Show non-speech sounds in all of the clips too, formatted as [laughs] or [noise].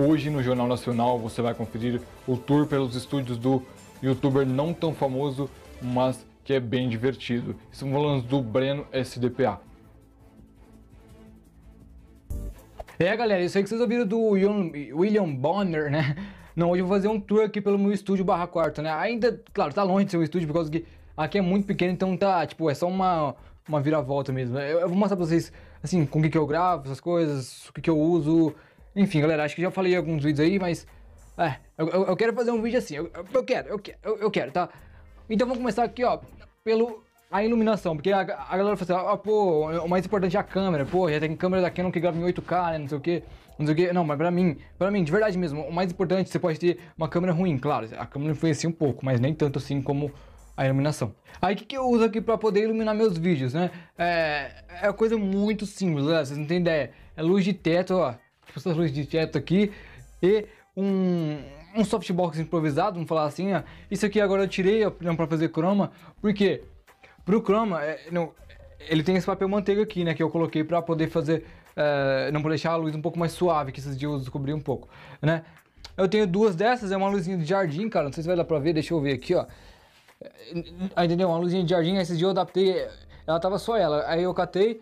Hoje no Jornal Nacional você vai conferir o tour pelos estúdios do youtuber não tão famoso, mas que é bem divertido. Estamos falando do Breno SDPA. É galera, isso aí que vocês ouviram do William Bonner, né? Não, hoje eu vou fazer um tour aqui pelo meu estúdio barra quarto, né? Ainda, claro, tá longe de ser um estúdio, por causa que aqui é muito pequeno, então tá, tipo, é só uma, uma vira-volta mesmo. Eu, eu, vou mostrar pra vocês, assim, com o que, que eu gravo, essas coisas, o que, que eu uso, enfim, galera, acho que já falei alguns vídeos aí, mas... É, eu, eu, eu quero fazer um vídeo assim, eu, eu quero, eu quero, eu, quero, tá? Então vamos começar aqui, ó, pelo... A iluminação, porque a, a galera fala assim, ah, pô, o mais importante é a câmera, pô, já tem câmera da Canon que grava em 8K, né, não sei o que, não sei o que, não, mas pra mim, pra mim, de verdade mesmo, o mais importante, você pode ter uma câmera ruim, claro, a câmera influencia um pouco, mas nem tanto assim como a iluminação. Aí o que, que, eu uso aqui para poder iluminar meus vídeos, né? É, é coisa muito simples, né, vocês não tem ideia. É luz de teto, ó professores tipo, de teto aqui e um, um softbox improvisado, vamos falar assim, ó. Isso aqui agora eu tirei não para fazer croma, porque pro croma é, não, ele tem esse papel manteiga aqui, né, que eu coloquei para poder fazer é, não para deixar a luz um pouco mais suave, que esses dias eu descobri um pouco, né? Eu tenho duas dessas, é uma luzinha de jardim, cara, não sei se vai dar para ver, deixa eu ver aqui, ó. Ah, entendeu? Uma luzinha de jardim, esses dias eu adaptei, ela tava só ela. Aí eu catei,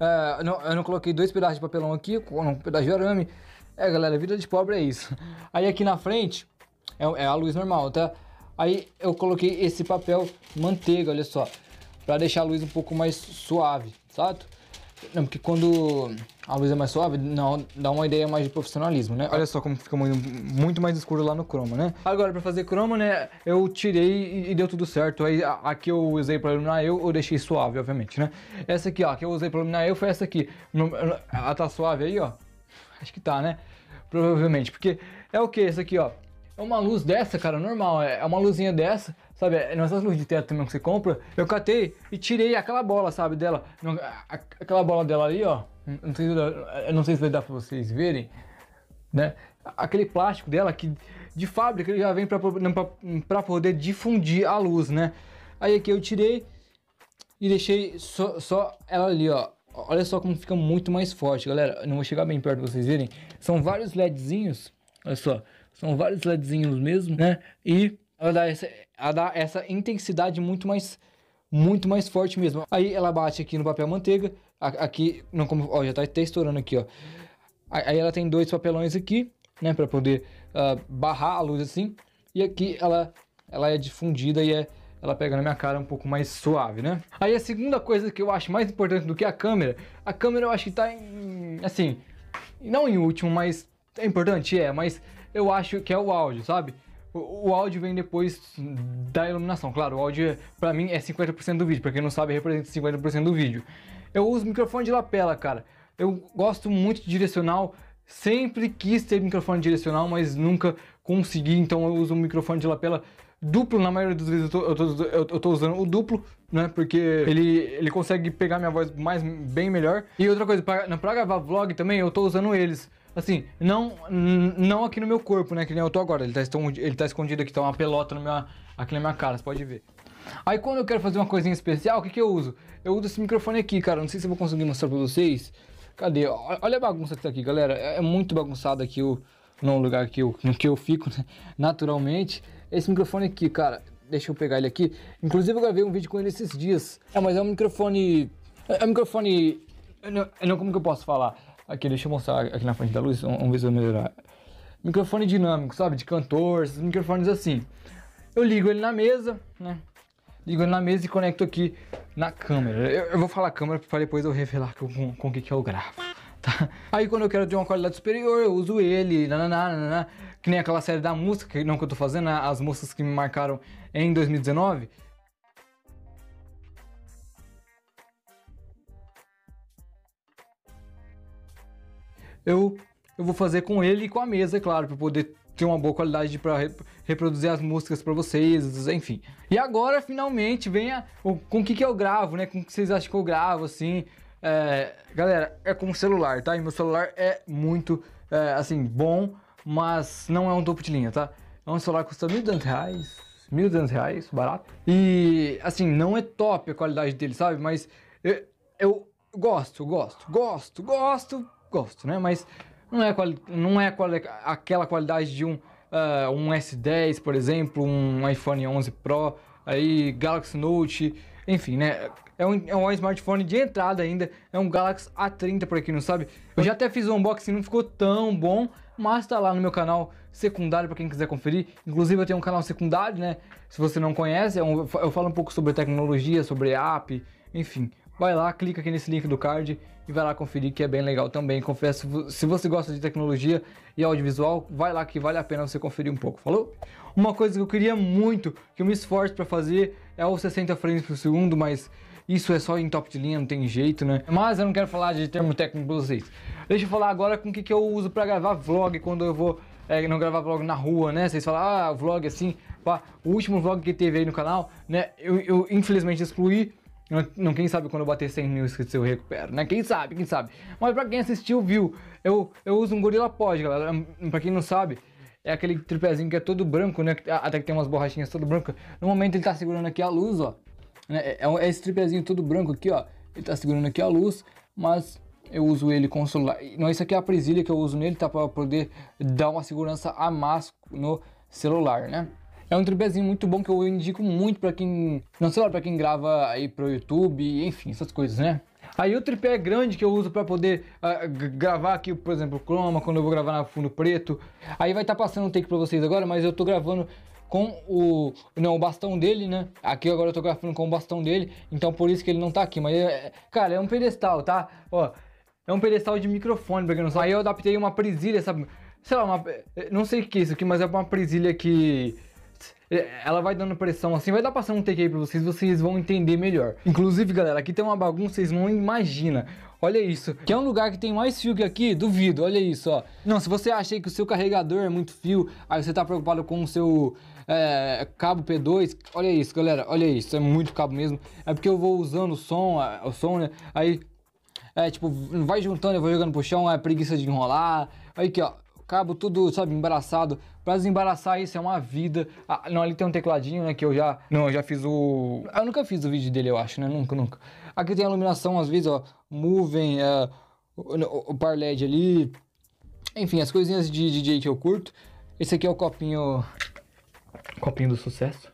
é, não, eu não coloquei dois pedaços de papelão aqui, com um pedaço de arame. É, galera, vida de pobre é isso. Uhum. Aí aqui na frente é, é a luz normal, tá? Aí eu coloquei esse papel manteiga, olha só, para deixar a luz um pouco mais suave, certo? Não, porque quando a luz é mais suave, não, dá uma ideia mais de profissionalismo, né? Olha só como fica muito, mais escuro lá no chroma, né? Agora, para fazer chroma, né, eu tirei e, deu tudo certo. Aí, a, que eu usei para iluminar eu, eu deixei suave, obviamente, né? Essa aqui, ó, que eu usei para iluminar eu foi essa aqui. Ela tá suave aí, ó? Acho que tá, né? Provavelmente, porque é o que essa aqui, ó? É uma luz dessa, cara, normal, é, é uma luzinha dessa, Sabe, é, nessas luzes de teto também que você compra, eu catei e tirei aquela bola, sabe, dela. Aquela bola dela ali, ó. Não sei se, eu não sei se vai dar pra vocês verem, né? Aquele plástico dela que de fábrica ele já vem pra, pra, pra poder difundir a luz, né? Aí aqui eu tirei e deixei só, só ela ali, ó. Olha só como fica muito mais forte, galera. Eu não vou chegar bem perto pra vocês verem. São vários LEDzinhos, olha só. São vários LEDzinhos mesmo, né? E ela dá essa, a dar essa intensidade muito mais muito mais forte mesmo. Aí ela bate aqui no papel manteiga, aqui, não como, ó, já tá até estourando aqui, ó. Aí ela tem dois papelões aqui, né, para poder uh, barrar a luz assim. E aqui ela ela é difundida e é ela pega na minha cara um pouco mais suave, né? Aí a segunda coisa que eu acho mais importante do que a câmera, a câmera eu acho que tá em, assim, não em último, mas é importante, é, mas eu acho que é o áudio, sabe? o, áudio vem depois da iluminação. Claro, o áudio para mim é 50% do vídeo, para quem não sabe, representa 50% do vídeo. Eu uso microfone de lapela, cara. Eu gosto muito de direcional, sempre quis ter microfone direcional, mas nunca consegui, então eu uso um microfone de lapela duplo, na maioria das vezes eu tô, eu tô, eu tô, usando o duplo, né, porque ele, ele consegue pegar minha voz mais, bem melhor. E outra coisa, para gravar vlog também eu tô usando eles, Assim, não não aqui no meu corpo, né? Que nem eu tô agora. Ele tá, ele tá escondido aqui, tá uma pelota no meu, aqui na minha cara, você pode ver. Aí quando eu quero fazer uma coisinha especial, o que, que eu uso? Eu uso esse microfone aqui, cara. Não sei se eu vou conseguir mostrar pra vocês. Cadê? Olha a bagunça que tá aqui, galera. É, é muito bagunçado aqui o, no lugar que eu, que eu fico, né? naturalmente. Esse microfone aqui, cara. Deixa eu pegar ele aqui. Inclusive eu gravei um vídeo com ele esses dias. É, mas é um microfone... É, é um microfone... Eu não, eu não, como que eu posso falar? Aqui, deixa eu mostrar aqui na frente da luz, vamos ver se eu melhorar. Microfone dinâmico, sabe? De cantor, esses microfones assim. Eu ligo ele na mesa, né? Ligo ele na mesa e conecto aqui na câmera. Eu, eu vou falar câmera para depois eu revelar com, com o que, que eu é gravo. [laughs] Tá? Aí quando eu quero de uma qualidade superior, eu uso ele, nananá, que nem aquela série da música, que não que eu tô fazendo, né? as músicas que me marcaram em 2019, eu, eu vou fazer com ele e com a mesa, é claro, para poder ter uma boa qualidade para rep reproduzir as músicas para vocês, enfim. E agora finalmente vem a, com o que, que eu gravo, né? Com o que vocês acham que eu gravo, assim. É, galera, é com o celular, tá? E meu celular é muito, é, assim, bom, mas não é um topo de linha, tá? É um celular que custa mil reais, mil reais, barato. E, assim, não é top a qualidade dele, sabe? Mas eu, eu gosto, gosto, gosto, gosto gosto, né? Mas não é, quali não é quali aquela qualidade de um, uh, um S10, por exemplo, um iPhone 11 Pro, aí Galaxy Note, enfim, né? É um, é um smartphone de entrada ainda, é um Galaxy A30 para quem não sabe. Eu já até fiz um unboxing, não ficou tão bom, mas tá lá no meu canal secundário para quem quiser conferir. Inclusive eu tenho um canal secundário, né? Se você não conhece, é eu falo um pouco sobre tecnologia, sobre app, enfim, vai lá, clica aqui nesse link do card e vai lá conferir que é bem legal também. Confesso, se você gosta de tecnologia e audiovisual, vai lá que vale a pena você conferir um pouco, falou? Uma coisa que eu queria muito, que eu me esforço para fazer, é os 60 frames por segundo, mas isso é só em top de linha, não tem jeito, né? Mas eu não quero falar de termo técnico pra vocês. Deixa eu falar agora com o que, que eu uso para gravar vlog quando eu vou é, não gravar vlog na rua, né? Vocês falam, ah, vlog assim, pá. O último vlog que teve aí no canal, né? Eu, eu infelizmente excluí, não, quem sabe quando eu bater 100 mil inscritos eu recupero, né? Quem sabe, quem sabe. Mas pra quem assistiu, viu. Eu, eu uso um Gorilla pode galera. Pra quem não sabe, é aquele tripézinho que é todo branco, né? Até que tem umas borrachinhas todo branco. No momento ele tá segurando aqui a luz, ó. Né? É, é, é esse tripézinho todo branco aqui, ó. Ele tá segurando aqui a luz, mas eu uso ele com o celular. Não, isso aqui é a presilha que eu uso nele, tá? Pra poder dar uma segurança a mais no celular, né? É um tripézinho muito bom que eu indico muito para quem, não sei lá, para quem grava aí pro YouTube, enfim, essas coisas, né? Aí o tripé é grande que eu uso para poder uh, gravar aqui, por exemplo, o chroma, quando eu vou gravar na fundo preto. Aí vai estar tá passando um take para vocês agora, mas eu tô gravando com o não o bastão dele, né? Aqui agora eu tô gravando com o bastão dele, então por isso que ele não tá aqui, mas é, é, cara, é um pedestal, tá? Ó, é um pedestal de microfone, pra quem não sabe. Aí eu adaptei uma presilha, sabe? Sei lá, uma, não sei o que é isso aqui, mas é uma presilha que ela vai dando pressão assim, vai dar passando um take aí pra vocês, vocês vão entender melhor. Inclusive, galera, aqui tem uma bagunça, vocês não imaginam. Olha isso. Que é um lugar que tem mais fio que aqui? Duvido, olha isso, ó. Não, se você achei que o seu carregador é muito fio, aí você tá preocupado com o seu é, cabo P2, olha isso, galera, olha isso, é muito cabo mesmo. É porque eu vou usando o som, o som, né? Aí, é tipo, vai juntando, eu vou jogando pro chão, é preguiça de enrolar. Aí aqui, ó, cabo tudo, sabe, embaraçado. Pra desembaraçar isso é uma vida. Ah, não, ali tem um tecladinho, né? Que eu já. Não, eu já fiz o. Eu nunca fiz o vídeo dele, eu acho, né? Nunca, nunca. Aqui tem a iluminação, às vezes, ó. Moving, é, o, o par LED ali. Enfim, as coisinhas de DJ que eu curto. Esse aqui é o copinho. Copinho do sucesso.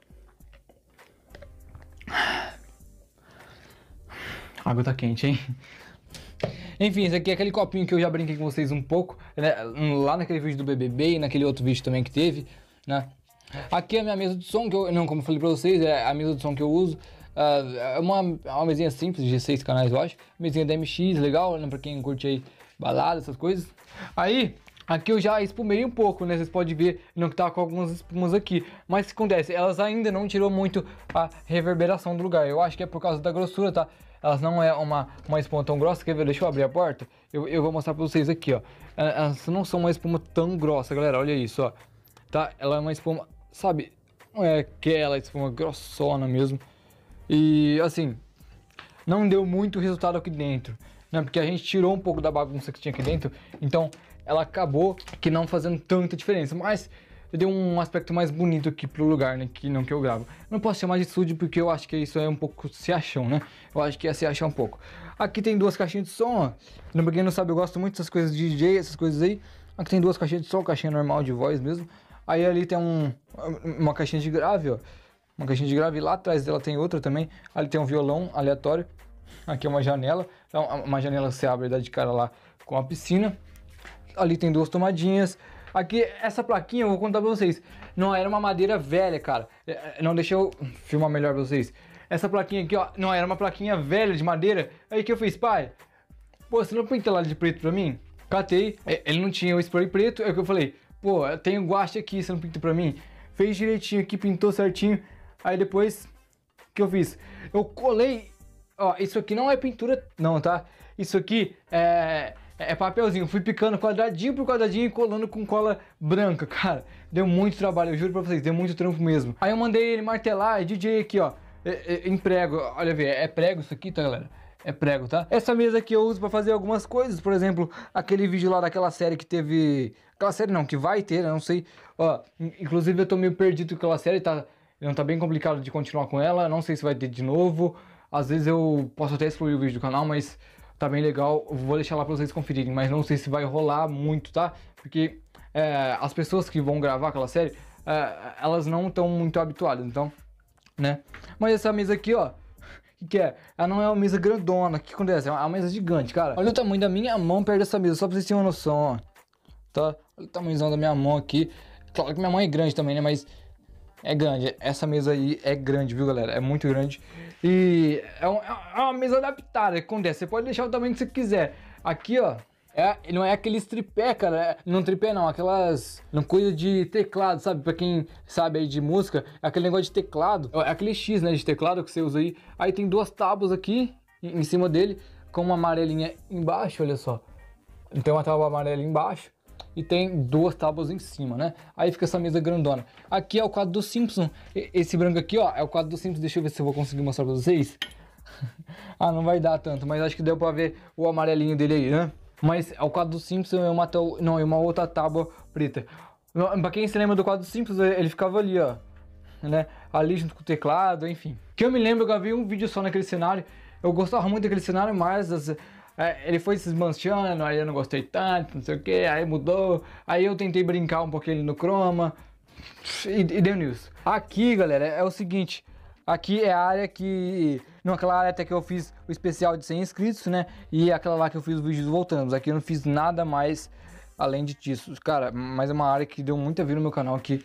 A [sighs] água tá quente, hein? Enfim, esse aqui é aquele copinho que eu já brinquei com vocês um pouco, né? lá naquele vídeo do BBB e naquele outro vídeo também que teve, né? Aqui é a minha mesa de som, que eu, não, como eu falei pra vocês, é a mesa de som que eu uso, é uma, uma mesinha simples de seis canais, eu acho, mesinha da MX, legal, né? pra quem curte aí balada, essas coisas. Aí, Aqui eu já espumei um pouco, né? Vocês podem ver não que tá com algumas espumas aqui. Mas o que acontece? Elas ainda não tirou muito a reverberação do lugar. Eu acho que é por causa da grossura, tá? elas não é uma, uma espuma tão grossa. Quer ver? Deixa eu abrir a porta. Eu, eu vou mostrar pra vocês aqui, ó. É, elas não são uma espuma tão grossa, galera. Olha isso, ó. Tá? Ela é uma espuma, sabe? Não é aquela espuma grossona mesmo. E, assim, não deu muito resultado aqui dentro. Né? Porque a gente tirou um pouco da bagunça que tinha aqui dentro. Então, ela acabou que não fazendo tanta diferença. Mas eu dei um aspecto mais bonito aqui pro lugar, né? Que não que eu gravo. não posso chamar de estúdio porque eu acho que isso é um pouco se achão, né? Eu acho que é se achar um pouco. Aqui tem duas caixinhas de som, ó. Pra quem não sabe, eu gosto muito dessas coisas de DJ, essas coisas aí. Aqui tem duas caixinhas de som, caixinha normal de voz mesmo. Aí ali tem um, uma caixinha de grave, ó. Uma caixinha de grave, lá atrás dela tem outra também. Ali tem um violão aleatório. Aqui é uma janela. Então, uma janela se você abre e dá de cara lá com a piscina. Ali tem duas tomadinhas. Aqui, essa plaquinha, eu vou contar pra vocês. Não, era uma madeira velha, cara. É, é, não, deixa eu filmar melhor pra vocês. Essa plaquinha aqui, ó. Não, era uma plaquinha velha de madeira. Aí que eu fiz, pai, pô, você não pintou lá de preto pra mim? Catei, é, ele não tinha o spray preto. É que eu falei, pô, eu tenho guache aqui, você não pinta pra mim? Fez direitinho aqui, pintou certinho. Aí depois, o que eu fiz? Eu colei, ó, isso aqui não é pintura não, tá? Isso aqui é é, é papelzinho. Fui picando quadradinho por quadradinho e colando com cola branca, [laughs] cara. Deu muito trabalho, eu juro pra vocês, deu muito trampo mesmo. Aí eu mandei ele martelar, é DJ aqui, ó. É, é, em prego, olha ver, é prego isso aqui, tá galera? É prego, tá? Essa mesa aqui eu uso pra fazer algumas coisas, por exemplo, aquele vídeo lá daquela série que teve... Aquela série não, que vai ter, né, não sei. Ó, inclusive eu tô meio perdido com aquela série, tá... Não tá bem complicado de continuar com ela, não sei se vai ter de novo. Às vezes eu posso até excluir o vídeo do canal, mas tá bem legal, vou deixar lá pra vocês conferirem, mas não sei se vai rolar muito, tá? Porque é, as pessoas que vão gravar aquela série, é, elas não estão muito habituadas, então, né? Mas essa mesa aqui, ó, que, que é? Ela não é uma mesa grandona, o que acontece? É, é uma mesa gigante, cara. Olha o tamanho da minha mão perto dessa mesa, só pra vocês terem uma noção, ó. Tá? Olha o tamanhozão da minha mão aqui. Claro que minha mão é grande também, né? Mas é grande, essa mesa aí é grande, viu galera? É muito grande e é, um, é uma mesa adaptada, acontece, você pode deixar o tamanho que você quiser. Aqui ó, é, não é aqueles tripé, cara. É, não tripé, não. Aquelas. Não coisa de teclado, sabe? Pra quem sabe aí de música, é aquele negócio de teclado. É aquele X, né? De teclado que você usa aí. Aí tem duas tábuas aqui em cima dele, com uma amarelinha embaixo, olha só. Tem uma tábua amarela embaixo e tem duas tábuas em cima, né? Aí fica essa mesa grandona. Aqui é o quadro do Simpson. Esse branco aqui, ó, é o quadro do Simpson. Deixa eu ver se eu vou conseguir mostrar pra vocês. [laughs] ah, não vai dar tanto, mas acho que deu pra ver o amarelinho dele aí, né? Mas é o quadro do Simpson e uma, não, e uma outra tábua preta. Pra quem se lembra do quadro do Simpsons, ele ficava ali, ó. Né? Ali junto com o teclado, enfim. Que eu me lembro, eu gravei um vídeo só naquele cenário. Eu gostava muito daquele cenário, mas... As, assim, ele foi se esmanchando, aí eu não gostei tanto, não sei o que, aí mudou. Aí eu tentei brincar um pouquinho no chroma e, e deu nisso. Aqui, galera, é o seguinte. Aqui é a área que... Naquela área até que eu fiz o especial de 100 inscritos, né? E aquela lá que eu fiz o vídeo voltando. Aqui eu não fiz nada mais além de disso. Cara, mas é uma área que deu muita vida no meu canal que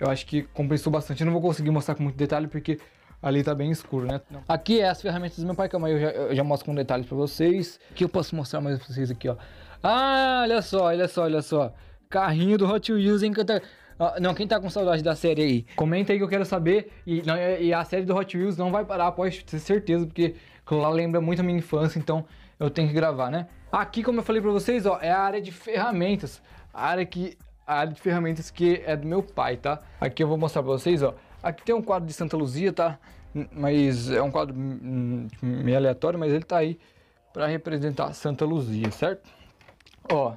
eu acho que compensou bastante. Eu não vou conseguir mostrar com muito detalhe porque ali tá bem escuro, né? Aqui é as ferramentas do meu pai, calma aí, eu já, eu já mostro com detalhes pra vocês. que eu posso mostrar mais pra vocês aqui, ó. Ah, olha só, olha só, olha só. Carrinho do Hot Wheels hein? tá, Ah, não, quem tá com saudade da série aí? Comenta aí que eu quero saber. E, não, e a série do Hot Wheels não vai parar, pode ter certeza, porque lá lembra muito a minha infância, então eu tenho que gravar, né? Aqui, como eu falei pra vocês, ó, é a área de ferramentas. A área que a área de ferramentas que é do meu pai, tá? Aqui eu vou mostrar pra vocês, ó. Aqui tem um quadro de Santa Luzia, tá? Hum, mas é um quadro hum, hum, meio aleatório, mas ele tá aí para representar Santa Luzia, certo? Ó,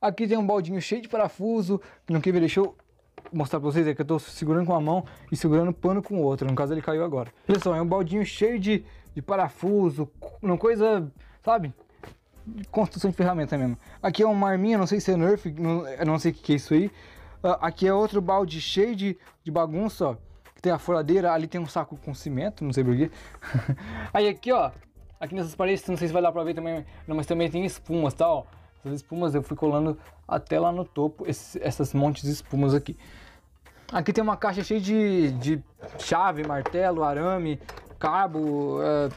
aqui tem um baldinho cheio de parafuso, que não queria deixar mostrar pra vocês, é que eu tô segurando com uma mão e segurando o pano com outra, no caso ele caiu agora. Olha só, é um baldinho cheio de, de parafuso, uma coisa, sabe? Construção de ferramenta mesmo. Aqui é uma arminha, não sei se é Nerf, não, não sei o que, que é isso aí. Uh, aqui é outro balde cheio de, de bagunça, ó tem a furadeira, ali tem um saco com cimento, não sei porquê. [laughs] Aí aqui, ó, aqui nessas paredes, não sei se vai dar pra ver também, não, mas também tem espumas, tá, ó. Essas espumas eu fui colando até lá no topo, esses, essas montes de espumas aqui. Aqui tem uma caixa cheia de, de chave, martelo, arame, cabo, é,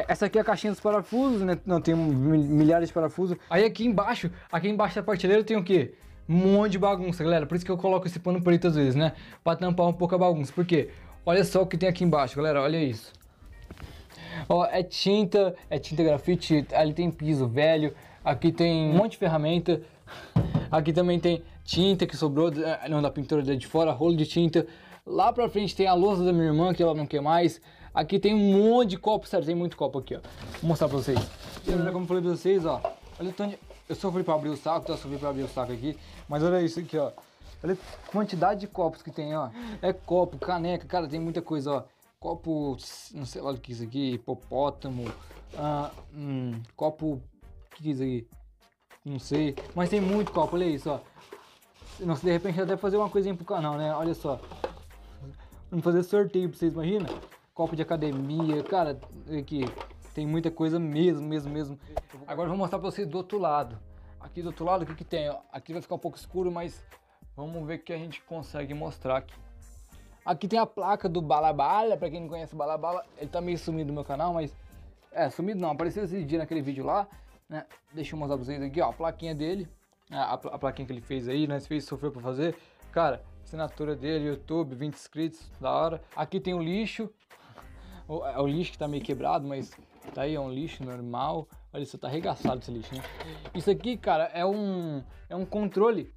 é essa aqui é a caixinha dos parafusos, né? Não, tem milhares de parafusos. Aí aqui embaixo, aqui embaixo da prateleira tem o quê? um monte de bagunça, galera. Por isso que eu coloco esse pano preto às vezes, né? Pra tampar um pouco a bagunça. Por quê? Olha só o que tem aqui embaixo, galera. Olha isso. Ó, é tinta, é tinta grafite, ali tem piso velho, aqui tem um monte de ferramenta. Aqui também tem tinta que sobrou, não, da pintura de fora, rolo de tinta. Lá pra frente tem a louça da minha irmã, que ela não quer mais. Aqui tem um monte de copo, sério, tem muito copo aqui, ó. Vou mostrar pra vocês. Como eu falei pra vocês, ó, olha o tanto de... Eu sofri pra abrir o saco, então eu sofri pra abrir o saco aqui. Mas olha isso aqui, ó. Olha a quantidade de copos que tem, ó. É copo, caneca, cara, tem muita coisa, ó. Copo, não sei lá o que é isso aqui, hipopótamo. Ah, hum, copo, o que é isso aqui? Não sei. Mas tem muito copo, olha isso, ó. Nossa, de repente até fazer uma coisinha pro canal, né? Olha só. Vamos fazer sorteio pra vocês, imagina? Copo de academia, cara, aqui. Tem muita coisa mesmo, mesmo, mesmo. Agora eu vou mostrar para vocês do outro lado. Aqui do outro lado, o que, que tem? Aqui vai ficar um pouco escuro, mas vamos ver o que a gente consegue mostrar aqui. Aqui tem a placa do Balabala, para quem não conhece Balabala, ele tá meio sumido do meu canal, mas... É, sumido não, apareceu esse dia naquele vídeo lá, né? Deixa eu mostrar pra vocês aqui, ó, a plaquinha dele, é, a, a plaquinha que ele fez aí, né? Se fez, sofreu pra fazer. Cara, assinatura dele, YouTube, 20 inscritos, da hora. Aqui tem o lixo, [laughs] o, é o lixo que tá meio quebrado, mas Tá aí, é um lixo normal. Olha isso, tá arregaçado esse lixo, né? Isso aqui, cara, é um, é um controle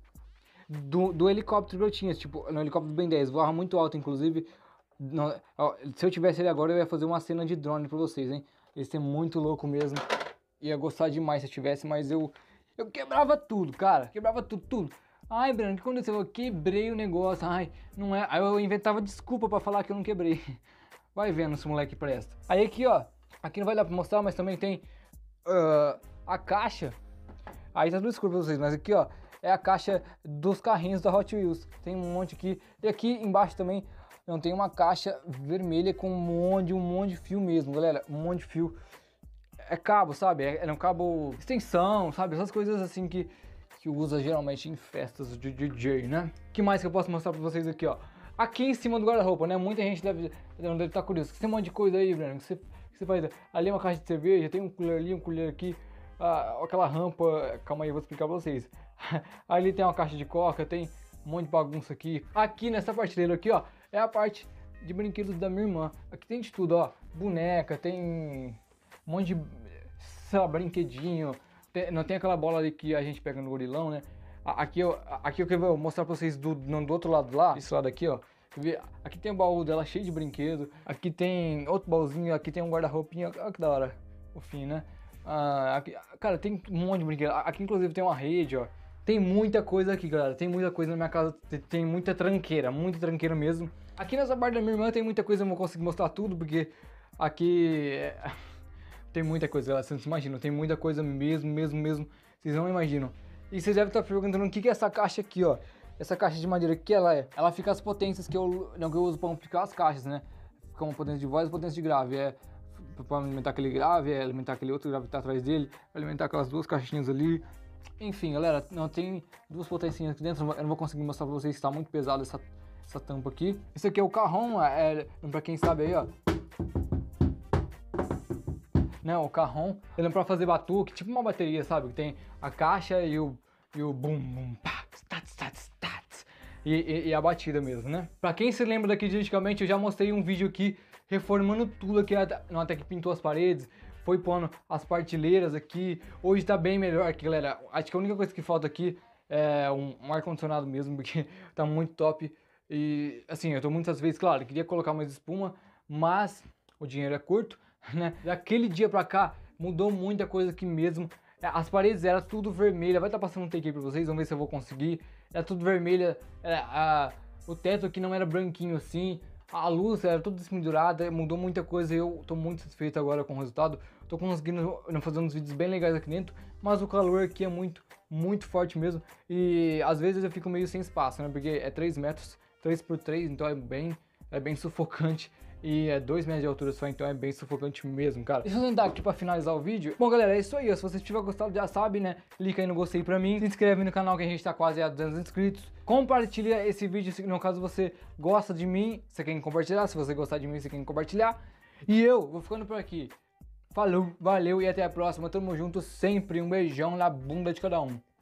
do, do helicóptero que eu tinha. Tipo, no helicóptero do Ben 10, voava muito alto, inclusive. ó, se eu tivesse ele agora, eu ia fazer uma cena de drone pra vocês, hein? Esse é muito louco mesmo. Ia gostar demais se eu tivesse, mas eu, eu quebrava tudo, cara. Quebrava tudo, tudo. Ai, Breno, o que aconteceu? Eu quebrei o negócio. Ai, não é. Aí eu inventava desculpa para falar que eu não quebrei. [laughs] Vai vendo se o moleque presta. Aí aqui, ó, Aqui não vai dar pra mostrar, mas também tem uh, a caixa. Aí tá tudo escuro pra vocês, mas aqui ó, é a caixa dos carrinhos da Hot Wheels. Tem um monte aqui. E aqui embaixo também não tem uma caixa vermelha com um monte, um monte de fio mesmo, galera. Um monte de fio. É cabo, sabe? É, é um cabo extensão, sabe? Essas coisas assim que, que usa geralmente em festas de DJ, né? que mais que eu posso mostrar pra vocês aqui, ó? Aqui em cima do guarda-roupa, né? Muita gente deve, deve estar tá curioso. Esse monte de coisa aí, Breno, que você você faz ali é uma caixa de cerveja, tem um colher ali, um colher aqui, ah, aquela rampa, calma aí, eu vou explicar pra vocês. [laughs] ali tem uma caixa de coca, tem um monte de bagunça aqui. Aqui nessa partilheira aqui, ó, é a parte de brinquedos da minha irmã. Aqui tem de tudo, ó, boneca, tem um monte de, sei lá, brinquedinho. Tem, não tem aquela bola ali que a gente pega no gorilão, né? Aqui eu, aqui eu quero mostrar pra vocês do, do outro lado lá, esse lado aqui, ó. Aqui tem o baú dela cheio de brinquedo. Aqui tem outro baúzinho, aqui tem um guarda-roupinha. Olha que da hora. O fim, né? Ah, aqui, cara, tem um monte de brinquedo. Aqui inclusive tem uma rede, ó. Tem muita coisa aqui, galera. Tem muita coisa na minha casa. Tem muita tranqueira, muita tranqueira mesmo. Aqui nessa parte da minha irmã tem muita coisa, eu não vou conseguir mostrar tudo, porque aqui é... [laughs] tem muita coisa, galera. Vocês não imaginam, tem muita coisa mesmo, mesmo, mesmo. Vocês não imaginam. E vocês devem estar perguntando o que é essa caixa aqui, ó essa caixa de madeira, o que ela é? Ela fica as potências que eu, não, que eu uso para amplificar as caixas, né? Fica uma potência de voz e potência de grave. É para alimentar aquele grave, é alimentar aquele outro grave que tá atrás dele, alimentar aquelas duas caixinhas ali. Enfim, galera, não tem duas potências aqui dentro, eu não vou conseguir mostrar para vocês, está muito pesado essa, essa tampa aqui. Esse aqui é o carrom, é, é para quem sabe aí, ó. Não, o carrom, ele é para fazer batuque, tipo uma bateria, sabe? Que tem a caixa e o, e o bum, bum, pá e, e, e a batida mesmo, né? Pra quem se lembra daqui de antigamente, eu já mostrei um vídeo aqui reformando tudo aqui, né? não, até que pintou as paredes, foi pondo as partilheiras aqui, hoje tá bem melhor aqui, galera. Acho que a única coisa que falta aqui é um, um ar-condicionado mesmo, [laughs] porque tá muito top. E assim, eu tô muitas vezes, claro, queria colocar mais espuma, mas o dinheiro é curto, [laughs] né? Daquele dia pra cá mudou muita coisa aqui mesmo. As paredes eram tudo vermelha, vai estar tá passando um take aí pra vocês, vamos ver se eu vou conseguir era tudo vermelha, é, a, o teto aqui não era branquinho assim, a luz era tudo desmendurada, mudou muita coisa e eu tô muito satisfeito agora com o resultado. Tô conseguindo né, fazer uns vídeos bem legais aqui dentro, mas o calor aqui é muito, muito forte mesmo. E às vezes eu fico meio sem espaço, né? Porque é 3 metros, 3 por 3, então é bem, é bem sufocante. E é 2 metros de altura só, então é bem sufocante mesmo, cara. Deixa eu tentar aqui pra finalizar o vídeo. Bom, galera, é isso aí. Se você tiver gostado, já sabe, né? Clica aí no gostei pra mim. Se inscreve no canal que a gente tá quase a 200 inscritos. Compartilha esse vídeo, Se no caso você gosta de mim, você quer compartilhar. Se você gostar de mim, você quer compartilhar. E eu vou ficando por aqui. Falou, valeu e até a próxima. Tamo junto sempre. Um beijão na bunda de cada um.